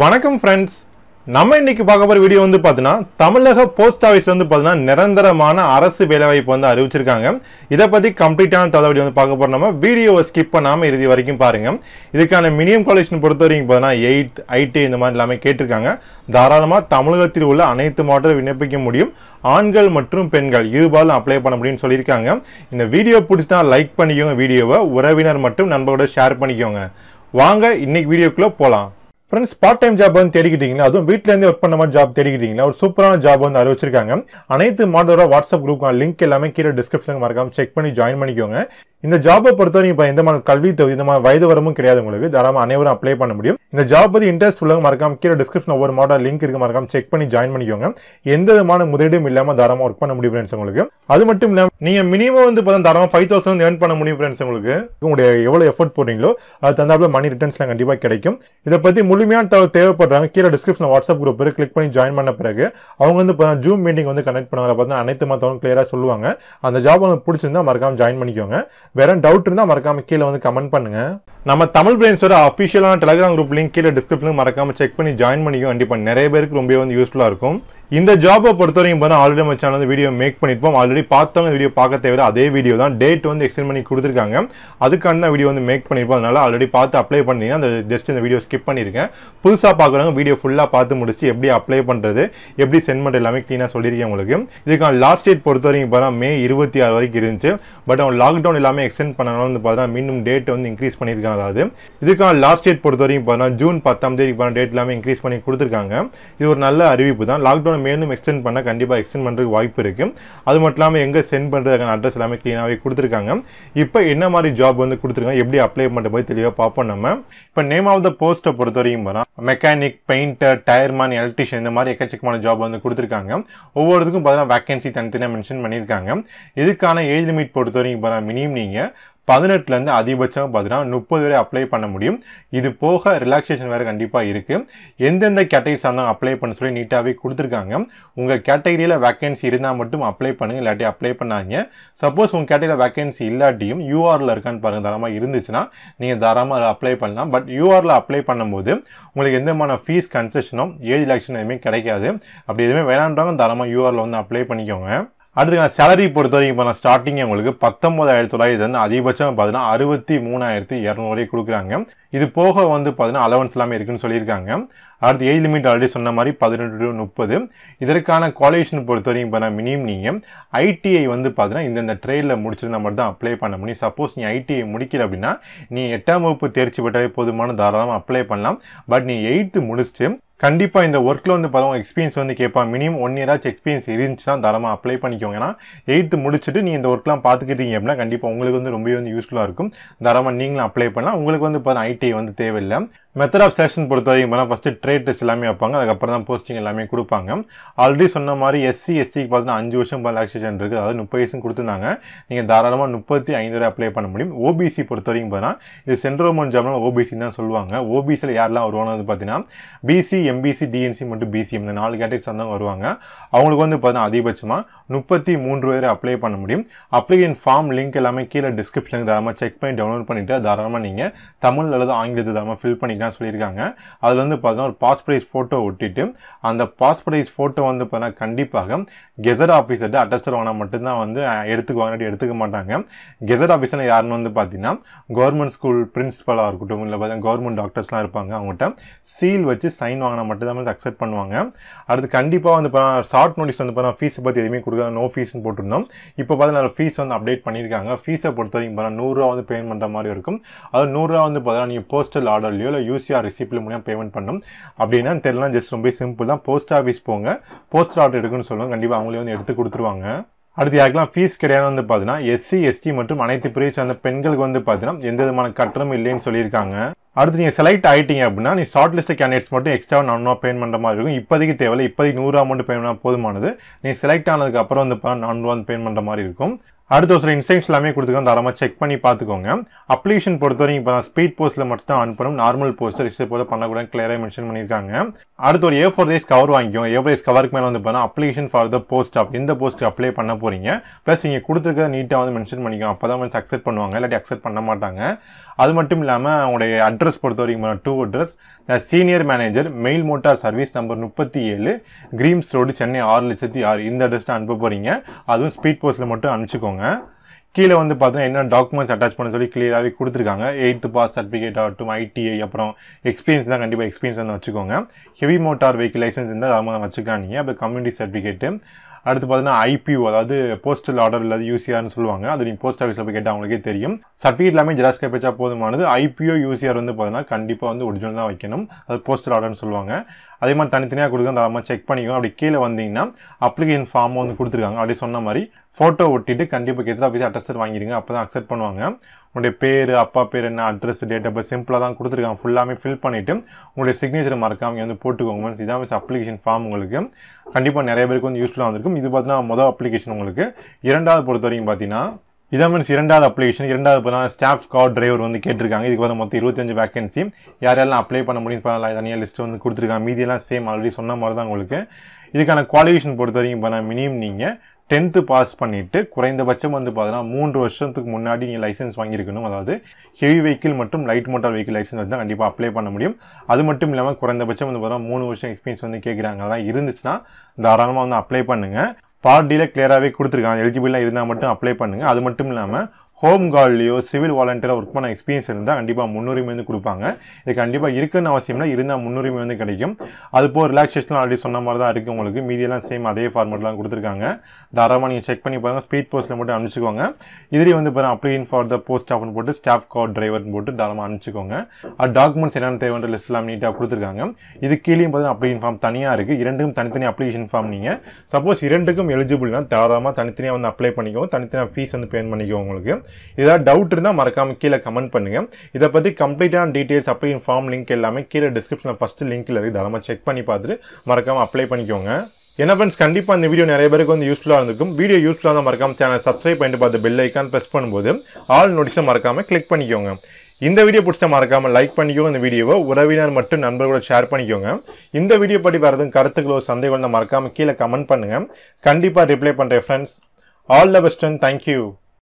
வணக்கம் ஃப்ரெண்ட்ஸ் நம்ம இன்னைக்கு பார்க்க போகிற வீடியோ வந்து பார்த்தீங்கன்னா தமிழக போஸ்ட் ஆஃபீஸ் வந்து பார்த்தீங்கன்னா நிரந்தரமான அரசு வேலைவாய்ப்பு வந்து அறிவிச்சிருக்காங்க இதை பற்றி கம்ப்ளீட்டான தலைவடி வந்து பார்க்க போகிறோம் நம்ம வீடியோவை ஸ்கிப் பண்ணாமல் இறுதி வரைக்கும் பாருங்கள் இதுக்கான மினிமம் குவாலிஷன் பொறுத்த வரைக்கும் பார்த்தீங்கன்னா எயித் ஐடி இந்த மாதிரி எல்லாமே கேட்டிருக்காங்க தாராளமாக தமிழகத்தில் உள்ள அனைத்து மாவட்டத்தில் விண்ணப்பிக்க முடியும் ஆண்கள் மற்றும் பெண்கள் இருபாலும் அப்ளை பண்ண முடியும்னு சொல்லியிருக்காங்க இந்த வீடியோ பிடிச்சினா லைக் பண்ணிக்கோங்க வீடியோவை உறவினர் மற்றும் நண்பர்களோட ஷேர் பண்ணிக்கோங்க வாங்க இன்னைக்கு வீடியோக்குள்ளே போகலாம் ஃப்ரெண்ட்ஸ் பார்ட் டைம் ஜாப் வந்து தேடிக்கிட்டீங்களா அதுவும் வீட்டிலேருந்து ஒர்க் பண்ண மாதிரி ஜாப் தேடிக்கிட்டீங்களா ஒரு சூப்பரான ஜாப் வந்து அறிவிச்சிருக்காங்க அனைத்து மாதோட வாட்ஸ்அப் குரூப் லிங்க் எல்லாமே கீழே டிஸ்கிரிப்ஷனுக்கு மறக்காம செக் பண்ணி ஜாயின் பண்ணிக்கோங்க இந்த ஜாப்பை பொறுத்தவரைக்கும் இப்போ எந்த மாதிரி கல்வி தகுதி இந்த மாதிரி வயது வரமும் கிடையாது உங்களுக்கு தாராளமாக அனைவரும் அப்ளை பண்ண முடியும் இந்த ஜாப் பற்றி இன்ட்ரெஸ்ட் உள்ளவங்க மறக்காம கீழே டிஸ்கிரிப்ஷன் ஒவ்வொரு மாடல் லிங்க் இருக்கு மறக்காம செக் பண்ணி ஜாயின் பண்ணிக்கோங்க எந்த விதமான முதலீடும் இல்லாமல் தாராளமாக ஒர்க் பண்ண முடியும் ஃப்ரெண்ட்ஸ் உங்களுக்கு அது மட்டும் இல்லாமல் நீங்கள் மினிமம் வந்து பார்த்தா தாராளமாக ஃபைவ் தௌசண்ட் ஏர்ன் பண்ண முடியும் ஃப்ரெண்ட்ஸ் உங்களுக்கு உங்களுடைய எவ்வளோ எஃபர்ட் போடுறீங்களோ அது தந்தாப்பில் மணி ரிட்டர்ன்ஸ்லாம் கண்டிப்பாக கிடைக்கும் இதை பற்றி முழுமையான தகவல் தேவைப்படுறாங்க கீழே டிஸ்கிரிப்ஷன் வாட்ஸ்அப் குரூப் பேர் கிளிக் பண்ணி ஜாயின் பண்ண பிறகு அவங்க வந்து இப்போ ஜூம் மீட்டிங் வந்து கனெக்ட் பண்ணுவாங்க பார்த்தா அனைத்து மற்றவங்க கிளியராக சொல்லுவாங்க அந்த ஜாப் உங்களுக்கு பிடிச்சிருந்தா மறக்காம ஜாயின் பண்ணிக்கோங்க வேற டவுட் இருந்தால் மறக்காம கீழே வந்து கமெண்ட் பண்ணுங்க நம்ம தமிழ் பிரெயின்ஸோட அஃபிஷியலான டெலிகிராம் குரூப் லிங்க் கீழே டிஸ்கிரிப்ஷன் மறக்காம செக் பண்ணி ஜாயின் பண்ணிக்கோ கண்டிப்பாக நிறைய பேருக்கு ரொம்ப வந்து யூஸ்ஃபுல்லாக இருக்கும் இந்த ஜாப்பை பொறுத்தவரைக்கும் பார்த்தா ஆல்ரெடி நம்ம சேனல் வந்து வீடியோ மேக் பண்ணியிருப்போம் ஆல்ரெடி பார்த்தவங்க வீடியோ பார்க்க தேவை அதே வீடியோ தான் டேட் வந்து எக்ஸ்டெண்ட் பண்ணி கொடுத்துருக்காங்க அதுக்கான தான் வீடியோ வந்து மேக் பண்ணியிருப்போம் அதனால் ஆல்ரெடி பார்த்து அப்ளை பண்ணிங்கன்னா அந்த ஜஸ்ட் இந்த வீடியோ ஸ்கிப் பண்ணியிருக்கேன் புதுசாக பார்க்குறவங்க வீடியோ ஃபுல்லாக பார்த்து முடிச்சு எப்படி அப்ளை பண்ணுறது எப்படி சென்ட் பண்ணுறது எல்லாமே க்ளீனாக சொல்லியிருக்கேன் உங்களுக்கு இதுக்கான லாஸ்ட் டேட் பொறுத்த வரைக்கும் பார்த்தா மே இருபத்தி ஆறு வரைக்கும் இருந்துச்சு பட் அவன் லாக்டவுன் எல்லாமே எக்ஸ்டெண்ட் பண்ணனால வந்து பார்த்தா மீண்டும் டேட் வந்து இன்க்ரீஸ் பண்ணியிருக்காங்க அதாவது இதுக்கான லாஸ்ட் டேட் பொறுத்த வரைக்கும் பார்த்தா ஜூன் பத்தாம் தேதிக்கு பார்த்தா டேட் எல்லாமே இன்க்ரீஸ் பண்ணி கொடுத்துருக்காங்க இது ஒரு நல்ல அறிவிப்பு தான் லாக்டவுன் அதை மேலும் எக்ஸ்டெண்ட் பண்ண கண்டிப்பாக எக்ஸ்டெண்ட் பண்ணுறதுக்கு வாய்ப்பு இருக்குது அது மட்டும் இல்லாமல் எங்கே சென்ட் பண்ணுறதுக்கான அட்ரஸ் எல்லாமே க்ளீனாகவே கொடுத்துருக்காங்க இப்போ என்ன மாதிரி ஜாப் வந்து கொடுத்துருக்காங்க எப்படி அப்ளை பண்ணுற போய் தெளிவாக பார்ப்போம் நம்ம இப்போ நேம் ஆஃப் த போஸ்ட்டை பொறுத்த வரைக்கும் போனால் மெக்கானிக் பெயிண்டர் டயர்மேன் எலக்ட்ரிஷியன் இந்த மாதிரி எக்கச்சக்கமான ஜாப் வந்து கொடுத்துருக்காங்க ஒவ்வொருத்துக்கும் பார்த்தீங்கன்னா வேகன்சி தனித்தனியாக மென்ஷன் பண்ணியிருக்காங்க இதுக்கான ஏஜ் லிமிட் பொறுத்த வரைக்கும் பார்த்தீங்கன்னா மினிமம் நீங்கள் பதினெட்டுலேருந்து அதிகபட்சம் பார்த்தீங்கன்னா முப்பது வரை அப்ளை பண்ண முடியும் இது போக ரிலாக்ஸேஷன் வேறு கண்டிப்பாக இருக்குது எந்தெந்த கேட்டகரிஸ் தான் அப்ளை பண்ண சொல்லி நீட்டாகவே கொடுத்துருக்காங்க உங்கள் கேட்டகரியில் வேக்கன்சி இருந்தால் மட்டும் அப்ளை பண்ணுங்கள் இல்லாட்டி அப்ளை பண்ணாங்க சப்போஸ் உங்கள் கேட்டகரியில் வேக்கன்சி இல்லாட்டியும் யூஆரில் இருக்கான்னு பாருங்கள் தரமாக இருந்துச்சுன்னா நீங்கள் தாராளமாக அதை அப்ளை பண்ணலாம் பட் யூஆரில் அப்ளை பண்ணும்போது உங்களுக்கு எந்த விதமான ஃபீஸ் கன்செஷனும் ஏஜ் எலெக்ஷன் எதுவுமே கிடைக்காது அப்படி எதுவுமே வேணான்றவங்க தாராளமாக யூஆரில் வந்து அப்ளை பண்ணிக்கோங்க அடுத்து நான் சேலரி பொறுத்த வரைக்கும் இப்போ நான் ஸ்டார்டிங் உங்களுக்கு தொள்ளாயிரத்தி வந்து அதிகபட்சம் பார்த்தீங்கன்னா அறுபத்தி மூணாயிரத்தி இரநூறு வரைக்கும் கொடுக்குறாங்க இது போக வந்து பார்த்தீங்கன்னா அலவன்ஸ் எல்லாமே இருக்குன்னு சொல்லியிருக்காங்க அடுத்து ஏஜ் லிமிட் ஆல்ரெடி சொன்ன மாதிரி பதினெட்டு டு முப்பது இதற்கான குவாலிஃபிகேஷன் பொறுத்த வரைக்கும் இப்போ நான் மினிமம் நீங்கள் ஐடிஐ வந்து பார்த்தீங்கன்னா இந்தந்த ட்ரேடில் முடிச்சிருந்த மட்டும் தான் அப்ளை பண்ண முடியும் சப்போஸ் நீ ஐடிஐ முடிக்கல அப்படின்னா நீ எட்டாம் வகுப்பு தேர்ச்சி பெற்றாலே போதுமான தாராளமாக அப்ளை பண்ணலாம் பட் நீ எயித்து முடிச்சுட்டு கண்டிப்பாக இந்த ஒர்க்கில் வந்து பார்த்தவங்க எக்ஸ்பீரியன்ஸ் வந்து கேட்பான் மினிமம் ஒன் இயர் ஆச்சு எக்ஸ்பீரியன்ஸ் இருந்துச்சுன்னா தரமா அப்ளை பண்ணிக்கோங்க ஏன்னா எயித்து முடிச்சுட்டு நீங்கள் இந்த ஒர்க்லாம் பார்த்துக்கிட்டீங்க அப்படின்னா கண்டிப்பாக உங்களுக்கு வந்து ரொம்பவே வந்து யூஸ்ஃபுல்லாக இருக்கும் தரமாக நீங்களும் அப்ளை பண்ணலாம் உங்களுக்கு வந்து பார்த்தா ஐடி e வந்து தேவையில்லை மெத்தட் ஆஃப் செலெக்ஷன் பொறுத்த வரைக்கும் பார்த்தா ஃபஸ்ட்டு ட்ரேட் டெஸ்ட் எல்லாமே வைப்பாங்க அதுக்கப்புறம் தான் போஸ்டிங் எல்லாமே கொடுப்பாங்க ஆல்ரெடி சொன்ன மாதிரி எஸ்சி எஸ்டிக்கு பார்த்தீங்கன்னா அஞ்சு வருஷம் ரிலாக்ஸேஷன் இருக்குது அதாவது முப்பது வயசும் கொடுத்துருந்தாங்க நீங்கள் தாராளமாக முப்பத்தி ஐந்து வரை அப்ளை பண்ண முடியும் ஓபிசி பொறுத்த வரைக்கும் பார்த்தீங்கன்னா இது சென்ட்ரல் கவர்மெண்ட் ஜாப்னா ஓபிசி தான் சொல்லுவாங்க ஓபிசியில் யாரெல்லாம் வருவாங்க பார்த்தீங்கன்னா பிசி எம்பிசி டிஎன்சி மட்டும் பிசிஎம் இந்த நாலு கேட்டகரிஸ் தான் வருவாங்க அவங்களுக்கு வந்து பார்த்தீங்கன்னா அதிகபட்சமாக முப்பத்தி மூன்று வரை அப்ளை பண்ண முடியும் அப்ளிகேஷன் ஃபார்ம் லிங்க் எல்லாமே கீழே டிஸ்கிரிப்ஷனுக்கு தாராளமாக செக் பண்ணி டவுன்லோட் பண்ணிவிட்டு தாராளமாக நீங்கள் தமிழ் அல்லது ஆங்கிலத்தை தாராளமாக ஃபில் பண்ணிக்கலாம் அப்படின்னா சொல்லியிருக்காங்க அதில் வந்து பார்த்தீங்கன்னா ஒரு பாஸ்போர்ட் ஃபோட்டோ ஒட்டிட்டு அந்த பாஸ்போர்ட் ஃபோட்டோ வந்து பார்த்தீங்கன்னா கண்டிப்பாக கெசட் ஆஃபீஸர்ட்டு அட்டஸ்டர் வாங்கினா மட்டும்தான் வந்து எடுத்துக்குவாங்க எடுத்துக்க மாட்டாங்க கெசட் ஆஃபீஸர் யாருன்னு வந்து பார்த்தீங்கன்னா கவர்மெண்ட் ஸ்கூல் பிரின்ஸிபலாக இருக்கட்டும் இல்லை பார்த்தீங்கன்னா கவர்மெண்ட் டாக்டர்ஸ்லாம் இருப்பாங்க அவங்ககிட்ட சீல் வச்சு சைன் வாங்கினா மட்டும்தான் வந்து அக்செப்ட் பண்ணுவாங்க அடுத்து கண்டிப்பாக வந்து பார்த்தீங்கன்னா ஷார்ட் நோட்டீஸ் வந்து பார்த்தீங்கன்னா ஃபீஸ் பற்றி எதுவுமே கொடுக்காது நோ ஃபீஸ்னு போட்டிருந்தோம் இப்போ பார்த்தீங்கன்னா ஃபீஸ் வந்து அப்டேட் பண்ணியிருக்காங்க ஃபீஸை பொறுத்த வரைக்கும் பார்த்தீங்கன்னா நூறுரூவா வந்து பேமெண்ட் பண்ணுற மாதிரி இருக்கும் அது நூறுரூவா வந்து பார்த்தீங்கன்னா நீங்கள் போஸ்டல் ஆர்டர்லையோ இல்லை யூசிஆர் ரிசிப்ட் மூலியம் பேமெண்ட் பண்ணும் அப்படின்னா தெரியலாம் ஜஸ்ட் ரொம்ப சிம்பிள் தான் போஸ்ட் ஆஃபீஸ் போங்க போஸ்ட் ஆர்டர் எடுக்கணும்னு சொல்லுவாங்க கண்டிப்பாக அவங்களே வந்து எடுத்து கொடுத்துருவாங்க அடுத்து யாருக்கெல்லாம் ஃபீஸ் கிடையாது வந்து பார்த்தீங்கன்னா எஸ்சி எஸ்டி மற்றும் அனைத்து பிரிவை சார்ந்த பெண்களுக்கு வந்து பார்த்தீங்கன்னா எந்த விதமான கட்டணம் இல்லைன்னு சொல்லியிருக்காங்க அடுத்து நீங்கள் செலக்ட் ஆகிட்டீங்க அப்படின்னா நீ ஷார்ட் லிஸ்ட் கேண்டிடேட்ஸ் மட்டும் எக்ஸ்ட்ரா நானூறுவா பேன் பண்ணுற மாதிரி இருக்கும் இப்போதைக்கு தேவையில்லை இப்போதைக்கு நூறு அமௌண்ட் பேமெண்ட் போதுமானது நீ செலக்ட் ஆனதுக்கு அப்புறம் வந்து நானூறுவா பேன் பண்ணுற மாதிரி இருக்கும் அடுத்த ஒரு சில இன்ஸ்ட்ரக்ஷன் எல்லாமே கொடுத்துருக்கோம் தாராளமாக செக் பண்ணி பார்த்துக்கோங்க அப்ளிகேஷன் பொறுத்த வரைக்கும் இப்போ நான் ஸ்பீட் போஸ்ட்டில் மட்டும் தான் அனுப்பணும் நார்மல் போஸ்ட் ரிஜிஸ்டர் போல பண்ணக்கூடாது கிளியராக மென்ஷன் பண்ணியிருக்காங்க அடுத்த ஒரு ஏ ஃபோர் டேஸ் கவர் வாங்கிக்கோங்க ஏ ஃபோர் டேஸ் கவருக்கு மேலே வந்து பார்த்தா application for the post of இந்த போஸ்ட்டு அப்ளை பண்ண போகிறீங்க ப்ளஸ் நீங்கள் கொடுத்துருக்க நீட்டாக வந்து மென்ஷன் பண்ணிக்கோங்க அப்போ தான் வந்து அக்செப்ட் பண்ணுவாங்க இல்லாட்டி அக்செப்ட் பண்ண மாட்டாங்க அது மட்டும் இல்லாமல் அவங்களுடைய அட்ரஸ் பொறுத்த வரைக்கும் to address senior manager mail motor service number முப்பத்தி ஏழு கிரீம்ஸ் ரோடு சென்னை ஆறு லட்சத்தி ஆறு இந்த அட்ரஸ் அனுப்ப போகிறீங்க அதுவும் ஸ்பீட் போஸ்ட்டில் மட்டும் அனுப்பிச்சிக்கோங்க கொடுத்துருக்காங்க கீழே வந்து பார்த்தீங்கன்னா என்ன டாக்குமெண்ட்ஸ் அட்டாச் பண்ண சொல்லி கிளியராகவே கொடுத்துருக்காங்க எயித்து பாஸ் சர்டிஃபிகேட் ஆகட்டும் ஐடிஐ அப்புறம் எக்ஸ்பீரியன்ஸ் தான் கண்டிப்பாக எக்ஸ்பீரியன்ஸ் வந்து வச்சுக்கோங்க ஹெவி மோட்டார் வெஹிக்கிள் லைசன்ஸ் இருந்தால் அதாவது வச்சுக்கலாம் நீங்கள் அப்புறம் கம்யூனிட்டி சர்டிஃபிகேட்டு அடுத்து பார்த்தீங்கன்னா ஐபிஓ அதாவது போஸ்டல் ஆர்டர் இல்லாத யூசிஆர்னு சொல்லுவாங்க அது நீங்கள் போஸ்ட் ஆஃபீஸில் போய் கேட்டால் அவங்களுக்கே தெரியும் சர்டிஃபிகேட் எல்லாமே ஜெராக்ஸ் காப்பி போதுமானது ஐபிஓ யூசிஆர் வந்து பார்த்தீங்கன்னா கண்டிப்பாக வந்து ஒரிஜினல் தான் வைக்கணும் அது போஸ்டல் ஆர்டர்னு சொல்லுவாங்க அதே மாதிரி தனித்தனியாக கொடுக்கணும் அந்த மாதிரி செக் பண்ணிக்கணும் அப்படி கீழே வந்தீங்கன்னா அப்ளிகேஷன் ஃபார்ம் வந்து கொடுத்துருக்காங்க அப்படி சொன்ன மாதிரி ஃபோட்டோ ஒட்டிட்டு கண்டிப்பாக கெஸ்ட் ஆஃபீஸ் அட்டஸ்டர் வாங்கிடுங்க அப்போ தான் அக்செப்ட் பண்ணுவாங்க உங்களுடைய பேர் அப்பா பேர் என்ன அட்ரஸ் டேட் ஆஃப் பர்த் சிம்பிளாக தான் கொடுத்துருக்காங்க ஃபுல்லாமே ஃபில் பண்ணிவிட்டு உங்களுடைய சிக்னேச்சர் மறக்காம வந்து போட்டுக்கோங்க மீன்ஸ் இதான் மீன்ஸ் அப்ளிகேஷன் ஃபார்ம் உங்களுக்கு கண்டிப்பாக நிறைய பேருக்கு வந்து யூஸ்ஃபுல்லாக வந்திருக்கும் இது பார்த்தீங்கன்னா மொதல் அப்ளிகேஷன் உங்களுக்கு இரண்டாவது பொறுத்த வரைக்கும் பார்த்தீங்கன்னா இதான் மீன்ஸ் இரண்டாவது அப்ளிகேஷன் இரண்டாவது இப்போ தான் ஸ்டாஃப் கார் டிரைவர் வந்து கேட்டிருக்காங்க இதுக்கு வந்து மொத்தம் இருபத்தஞ்சு வேகன்சி யாரெல்லாம் அப்ளை பண்ண முடியும் தனியாக லிஸ்ட் வந்து கொடுத்துருக்காங்க மீதியெல்லாம் சேம் ஆல்ரெடி சொன்ன மாதிரி தான் உங்களுக்கு இதுக்கான குவாலிஃபிகேஷன் பொறுத்த வரைக்கும் இப்போ நான் மினிமம் நீங்கள் டென்த்து பாஸ் பண்ணிவிட்டு குறைந்தபட்சம் வந்து பார்த்தீங்கன்னா மூன்று வருஷத்துக்கு முன்னாடி நீங்கள் லைசன்ஸ் வாங்கியிருக்கணும் அதாவது ஹெவி வெஹிக்கிள் மற்றும் லைட் மோட்டார் வெஹிக்கிள் லைசன்ஸ் வந்து கண்டிப்பாக அப்ளை பண்ண முடியும் அது மட்டும் இல்லாமல் குறைந்தபட்சம் வந்து பார்த்தீங்கன்னா மூணு வருஷம் எக்ஸ்பீரியன்ஸ் வந்து கேட்குறாங்க அதான் இருந்துச்சுன்னா தாராளமாக வந்து அப்ளை பண்ணுங்கள் பார்ட்டியில் கிளியராகவே கொடுத்துருக்காங்க எலிஜிபிளாக இருந்தால் மட்டும் அப்ளை பண்ணுங்கள் அது மட்டும் இல்லாமல் ஹோம் கார்ட்லேயோ சிவில் வாலண்டியராக ஒர்க் பண்ண எக்ஸ்பீரியன்ஸ் இருந்தால் கண்டிப்பாக முன்னுரிமை வந்து கொடுப்பாங்க இது கண்டிப்பாக இருக்குன்னு அவசியம்னா இருந்தால் முன்னுரிமை வந்து கிடைக்கும் அது போக ரிலாக்ஸேஷன் ஆல்ரெடி சொன்ன மாதிரி தான் இருக்குது உங்களுக்கு மீதியெல்லாம் சேம் அதே ஃபார்மெட்லாம் கொடுத்துருக்காங்க தாராளமாக நீங்கள் செக் பண்ணி பாருங்கள் ஸ்பீட் போஸ்ட்டில் மட்டும் அனுப்பிச்சிக்கோங்க இதுலேயே வந்து பாருங்கள் அப்ளைன் ஃபார் த போஸ்ட் ஸ்டாஃப்னு போட்டு ஸ்டாஃப் கார்டு டிரைவர்னு போட்டு தாராளமாக அனுப்பிச்சிக்கோங்க அது டாக்குமெண்ட்ஸ் என்னென்ன தேவைன்ற லிஸ்ட் எல்லாம் நீட்டாக கொடுத்துருக்காங்க இது கீழேயும் பார்த்தீங்கன்னா அப்ளிகேஷன் ஃபார்ம் தனியாக இருக்குது இரண்டுக்கும் தனித்தனி அப்ளிகேஷன் ஃபார்ம் நீங்கள் சப்போஸ் இரண்டுக்கும் எலிஜிபிள்னா தாராளமாக தனித்தனியாக வந்து அப்ளை பண்ணிக்கோங்க தனித்தனியாக ஃபீஸ் வந்து பேன் பண்ணிக்கோ உங்களுக்கு ஏதாவது டவுட் இருந்தால் மறக்காமல் கீழே கமெண்ட் பண்ணுங்கள் இதை பற்றி கம்ப்ளீட்டான டீட்டெயில்ஸ் அப்ளிகேஷன் ஃபார்ம் லிங்க் எல்லாமே கீழே டிஸ்கிரிப்ஷனில் ஃபஸ்ட்டு லிங்க்கில் இருக்குது தாராளமாக செக் பண்ணி பார்த்துட்டு மறக்காமல் அப்ளை பண்ணிக்கோங்க என்ன ஃப்ரெண்ட்ஸ் கண்டிப்பாக இந்த வீடியோ நிறைய பேருக்கு வந்து யூஸ்ஃபுல்லாக இருந்திருக்கும் வீடியோ யூஸ்ஃபுல்லாக தான் மறக்காம சேனல் சப்ஸ்கிரைப் பண்ணிட்டு பார்த்து பெல் ஐக்கான் ப்ரெஸ் பண்ணும்போது ஆல் நோட்டிஸும் மறக்காமல் கிளிக் பண்ணிக்கோங்க இந்த வீடியோ பிடிச்சா மறக்காமல் லைக் பண்ணிக்கோங்க இந்த வீடியோவை உறவினர் மற்றும் நண்பர்களோட ஷேர் பண்ணிக்கோங்க இந்த வீடியோ படி வேறு கருத்துக்களோ சந்தைகளோ மறக்காமல் கீழே கமெண்ட் பண்ணுங்கள் கண்டிப்பாக ரிப்ளை பண்ணுறேன் friends all the best and thank you